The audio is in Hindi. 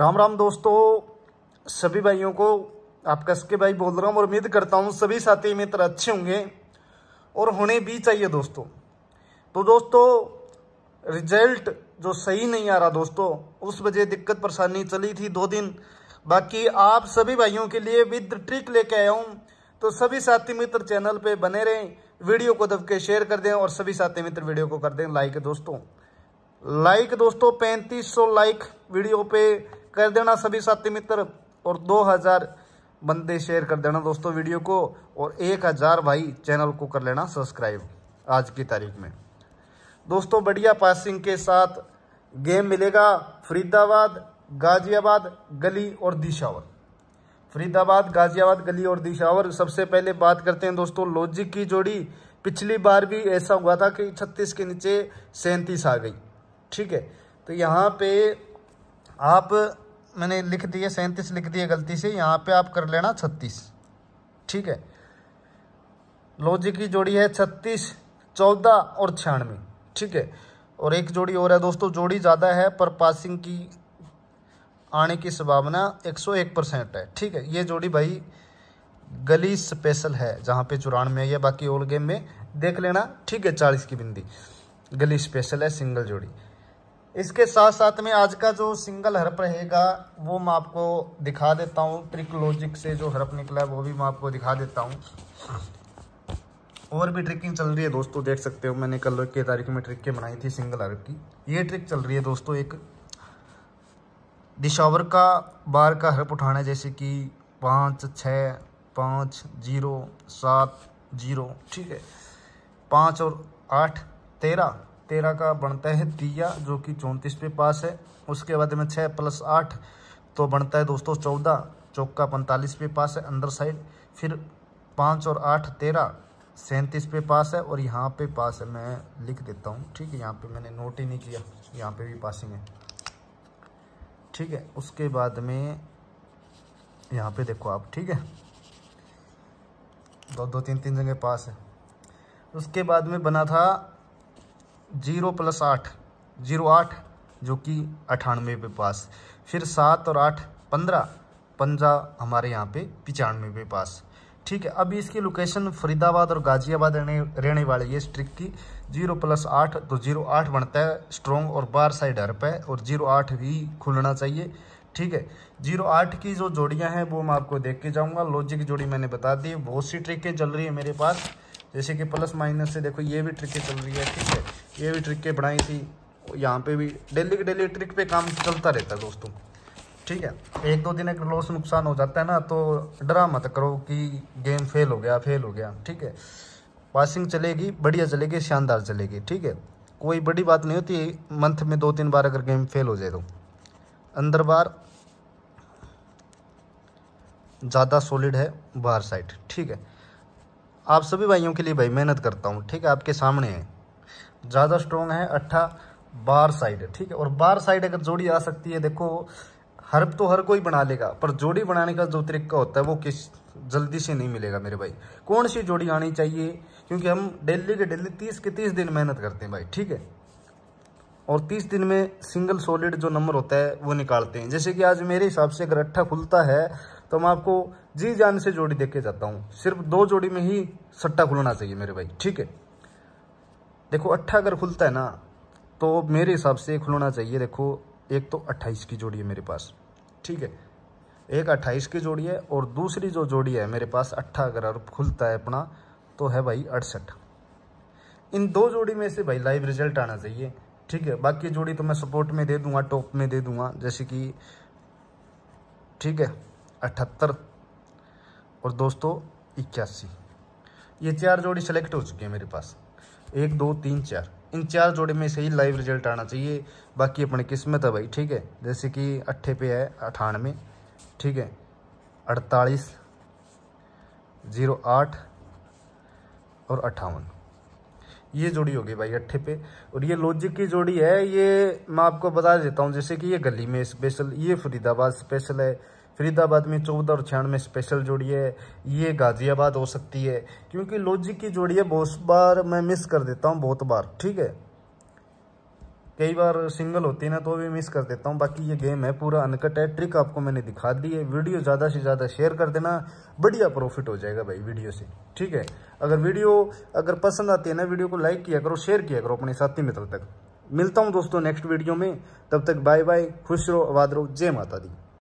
राम राम दोस्तों सभी भाइयों को आप कसके भाई बोल रहा हूँ और उम्मीद करता हूँ सभी साथी मित्र अच्छे होंगे और होने भी चाहिए दोस्तों तो दोस्तों रिजल्ट जो सही नहीं आ रहा दोस्तों उस वजह दिक्कत परेशानी चली थी दो दिन बाकी आप सभी भाइयों के लिए विद ट्रिक लेके आया हूँ तो सभी साथी मित्र चैनल पे बने रहें वीडियो को दबके शेयर कर दें और सभी साथी मित्र वीडियो को कर दें लाइक दोस्तों लाइक दोस्तों 3500 लाइक वीडियो पे कर देना सभी साथी मित्र और 2000 बंदे शेयर कर देना दोस्तों वीडियो को और 1000 भाई चैनल को कर लेना सब्सक्राइब आज की तारीख में दोस्तों बढ़िया पासिंग के साथ गेम मिलेगा फरीदाबाद गाजियाबाद गली और दिशावर फरीदाबाद गाजियाबाद गली और दिशावर सबसे पहले बात करते हैं दोस्तों लॉजिक की जोड़ी पिछली बार भी ऐसा हुआ था कि छत्तीस के नीचे सैंतीस आ गई ठीक है तो यहाँ पे आप मैंने लिख दिए सैंतीस लिख दिए गलती से यहाँ पे आप कर लेना छत्तीस ठीक है लॉजिक की जोड़ी है छत्तीस चौदह और छियानवे ठीक है और एक जोड़ी और है दोस्तों जोड़ी ज़्यादा है पर पासिंग की आने की संभावना एक सौ एक परसेंट है ठीक है ये जोड़ी भाई गली स्पेशल है जहाँ पे चौरानवे या बाकी ओल्ड गेम में देख लेना ठीक है चालीस की बिंदी गली स्पेशल है सिंगल जोड़ी इसके साथ साथ में आज का जो सिंगल हर्प रहेगा वो मैं आपको दिखा देता हूँ ट्रिक लॉजिक से जो हर्प निकला है वो भी मैं आपको दिखा देता हूँ और भी ट्रिकिंग चल रही है दोस्तों देख सकते हो मैंने कल की तारीख में ट्रिक के बनाई थी सिंगल हर्प की ये ट्रिक चल रही है दोस्तों एक दिशावर का बार का हर्प उठाना है जैसे कि पाँच छः पाँच जीरो सात जीरो ठीक है पाँच और आठ तेरह तेरह का बनता है दिया जो कि चौंतीस पे पास है उसके बाद में छः प्लस आठ तो बनता है दोस्तों चौदह चौका पैंतालीस पे पास है अंदर साइड फिर पाँच और आठ तेरह सैंतीस पे पास है और यहाँ पे पास है मैं लिख देता हूँ ठीक है यहाँ पे मैंने नोट ही नहीं किया यहाँ पे भी पासिंग है ठीक है उसके बाद में यहाँ पे देखो आप ठीक है दो दो तीन तीन जगह पास है उसके बाद में बना था जीरो प्लस आठ जीरो आठ जो कि अठानवे पे पास फिर सात और आठ पंद्रह पंजा हमारे यहाँ पे पचानवे पे पास ठीक है अब इसकी लोकेशन फरीदाबाद और गाजियाबाद रहने रहने वाली है इस ट्रिक की जीरो प्लस आठ तो जीरो आठ बनता है स्ट्रॉन्ग और बार साइड हर है और जीरो आठ भी खुलना चाहिए ठीक है जीरो आठ की जो जोड़ियां हैं वो मैं आपको देख के जाऊंगा लॉजिक जोड़ी मैंने बता दी बहुत सी ट्रिकें चल रही है मेरे पास जैसे कि प्लस माइनस से देखो ये भी ट्रिकें चल रही है ठीक है ये भी ट्रिकें बढ़ाई थी यहाँ पे भी डेली के डेली ट्रिक पे काम चलता रहता है दोस्तों ठीक है एक दो दिन अगर लॉस नुकसान हो जाता है ना तो डरा मत करो कि गेम फेल हो गया फेल हो गया ठीक है पासिंग चलेगी बढ़िया चलेगी शानदार चलेगी ठीक है कोई बड़ी बात नहीं होती मंथ में दो तीन बार अगर गेम फेल हो जाए तो अंदर बार ज़्यादा सॉलिड है बाहर साइड ठीक है आप सभी भाइयों के लिए भाई मेहनत करता हूँ ठीक है आपके सामने है ज़्यादा स्ट्रॉन्ग है अट्ठा बार साइड ठीक है और बार साइड अगर जोड़ी आ सकती है देखो हर तो हर कोई बना लेगा पर जोड़ी बनाने का जो तरीका होता है वो किस जल्दी से नहीं मिलेगा मेरे भाई कौन सी जोड़ी आनी चाहिए क्योंकि हम डेली के डेली तीस के तीस दिन मेहनत करते हैं भाई ठीक है और तीस दिन में सिंगल सॉलिड जो नंबर होता है वो निकालते हैं जैसे कि आज मेरे हिसाब से अगर अट्ठा खुलता है तो मैं आपको जी जान से जोड़ी देख के जाता हूँ सिर्फ दो जोड़ी में ही सट्टा खुलना चाहिए मेरे भाई ठीक है देखो अट्ठा अगर खुलता है ना तो मेरे हिसाब से खुलना चाहिए देखो एक तो अट्ठाईस की जोड़ी है मेरे पास ठीक है एक अट्ठाईस की जोड़ी है और दूसरी जो जोड़ी है मेरे पास अट्ठा अगर खुलता है अपना तो है भाई अड़सठ इन दो जोड़ी में से भाई लाइव रिजल्ट आना चाहिए ठीक है बाकी जोड़ी तो मैं सपोर्ट में दे दूंगा टॉप में दे दूंगा जैसे कि ठीक है अठहत्तर और दोस्तों इक्यासी ये चार जोड़ी सेलेक्ट हो चुकी है मेरे पास एक दो तीन चार इन चार जोड़े में से ही लाइव रिजल्ट आना चाहिए बाकी अपनी किस्मत है भाई ठीक है जैसे कि अट्ठे पे है अठानवे ठीक है अड़तालीस जीरो आठ और अट्ठावन ये जोड़ी होगी भाई अट्ठे पे और ये लॉजिक की जोड़ी है ये मैं आपको बता देता हूँ जैसे कि ये गली में स्पेशल ये फरीदाबाद स्पेशल है फरीदाबाद में चौदह और छियानवे स्पेशल जोड़ी है ये गाज़ियाबाद हो सकती है क्योंकि लॉजिक की जोड़ी है बहुत बार मैं मिस कर देता हूँ बहुत बार ठीक है कई बार सिंगल होती है ना तो भी मिस कर देता हूँ बाकी ये गेम है पूरा अनकट है ट्रिक आपको मैंने दिखा दी है वीडियो ज़्यादा से ज़्यादा शेयर कर देना बढ़िया प्रॉफिट हो जाएगा भाई वीडियो से ठीक है अगर वीडियो अगर पसंद आती है ना वीडियो को लाइक किया करो शेयर किया करो अपने साथी मित्र तक मिलता हूँ दोस्तों नेक्स्ट वीडियो में तब तक बाय बाय खुश रहो आबाद रहो जय माता दी